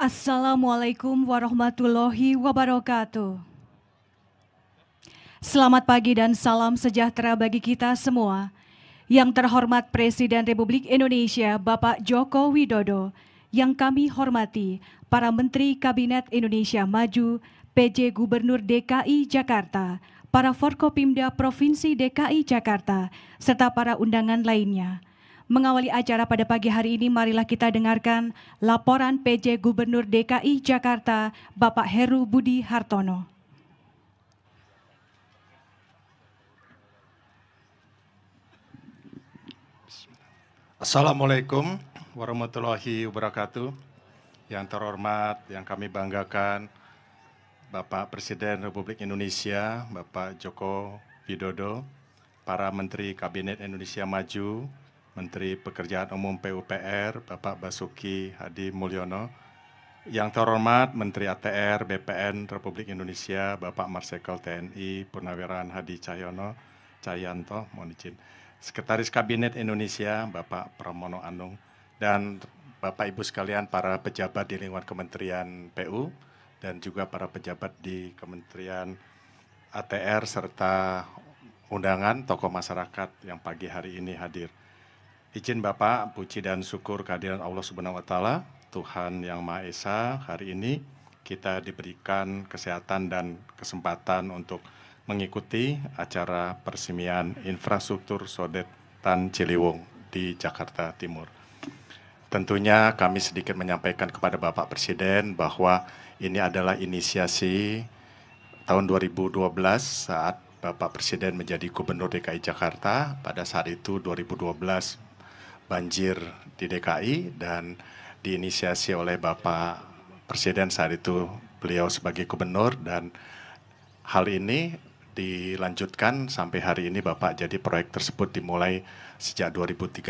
Assalamualaikum. warahmatullahi wabarakatuh. Selamat pagi dan salam sejahtera bagi kita semua. Yang terhormat Presiden Republik Indonesia Bapak Joko Widodo yang kami hormati para Menteri Kabinet Indonesia Maju, PJ Gubernur DKI Jakarta, para Forkopimda Provinsi DKI Jakarta, serta para undangan lainnya. Mengawali acara pada pagi hari ini, marilah kita dengarkan laporan PJ Gubernur DKI Jakarta, Bapak Heru Budi Hartono. Assalamualaikum warahmatullahi wabarakatuh. Yang terhormat, yang kami banggakan, Bapak Presiden Republik Indonesia, Bapak Joko Widodo, para Menteri Kabinet Indonesia Maju, Menteri Pekerjaan Umum PUPR, Bapak Basuki Hadi Mulyono, yang terhormat Menteri ATR BPN Republik Indonesia, Bapak Marsikal TNI Purnawiran Hadi Cahyono, Cahyanto, mohon izin, Sekretaris Kabinet Indonesia, Bapak Pramono Anung, dan Bapak Ibu sekalian para pejabat di lingkungan Kementerian PU dan juga para pejabat di Kementerian ATR serta undangan tokoh masyarakat yang pagi hari ini hadir. Izin Bapak puji dan syukur kehadiran Allah Subhanahu wa taala, Tuhan yang Maha Esa, hari ini kita diberikan kesehatan dan kesempatan untuk mengikuti acara persimian infrastruktur Sodetan Ciliwung di Jakarta Timur. Tentunya kami sedikit menyampaikan kepada Bapak Presiden bahwa ini adalah inisiasi tahun 2012 saat Bapak Presiden menjadi Gubernur DKI Jakarta. Pada saat itu 2012 banjir di DKI dan diinisiasi oleh Bapak Presiden saat itu beliau sebagai gubernur dan hal ini dilanjutkan sampai hari ini Bapak. Jadi proyek tersebut dimulai sejak 2013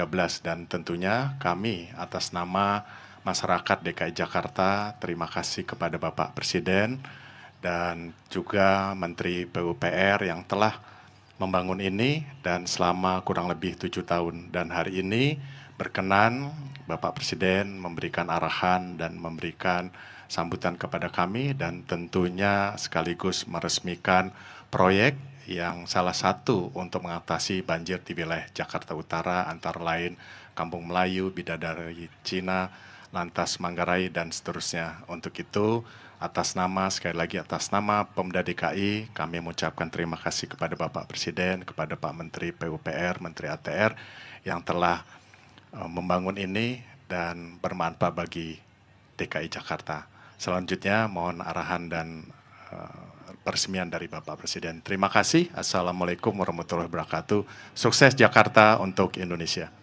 dan tentunya kami atas nama masyarakat DKI Jakarta terima kasih kepada Bapak Presiden dan juga Menteri PUPR yang telah membangun ini dan selama kurang lebih tujuh tahun dan hari ini berkenan Bapak Presiden memberikan arahan dan memberikan sambutan kepada kami dan tentunya sekaligus meresmikan proyek yang salah satu untuk mengatasi banjir di wilayah Jakarta Utara antara lain Kampung Melayu, Bidadari Cina, Lantas Manggarai dan seterusnya. Untuk itu atas nama sekali lagi atas nama Pemda DKI kami mengucapkan terima kasih kepada Bapak Presiden, kepada Pak Menteri PUPR, Menteri ATR yang telah eh, membangun ini dan bermanfaat bagi DKI Jakarta. Selanjutnya mohon arahan dan uh, peresmian dari Bapak Presiden. Terima kasih. Assalamualaikum warahmatullahi wabarakatuh. Sukses Jakarta untuk Indonesia.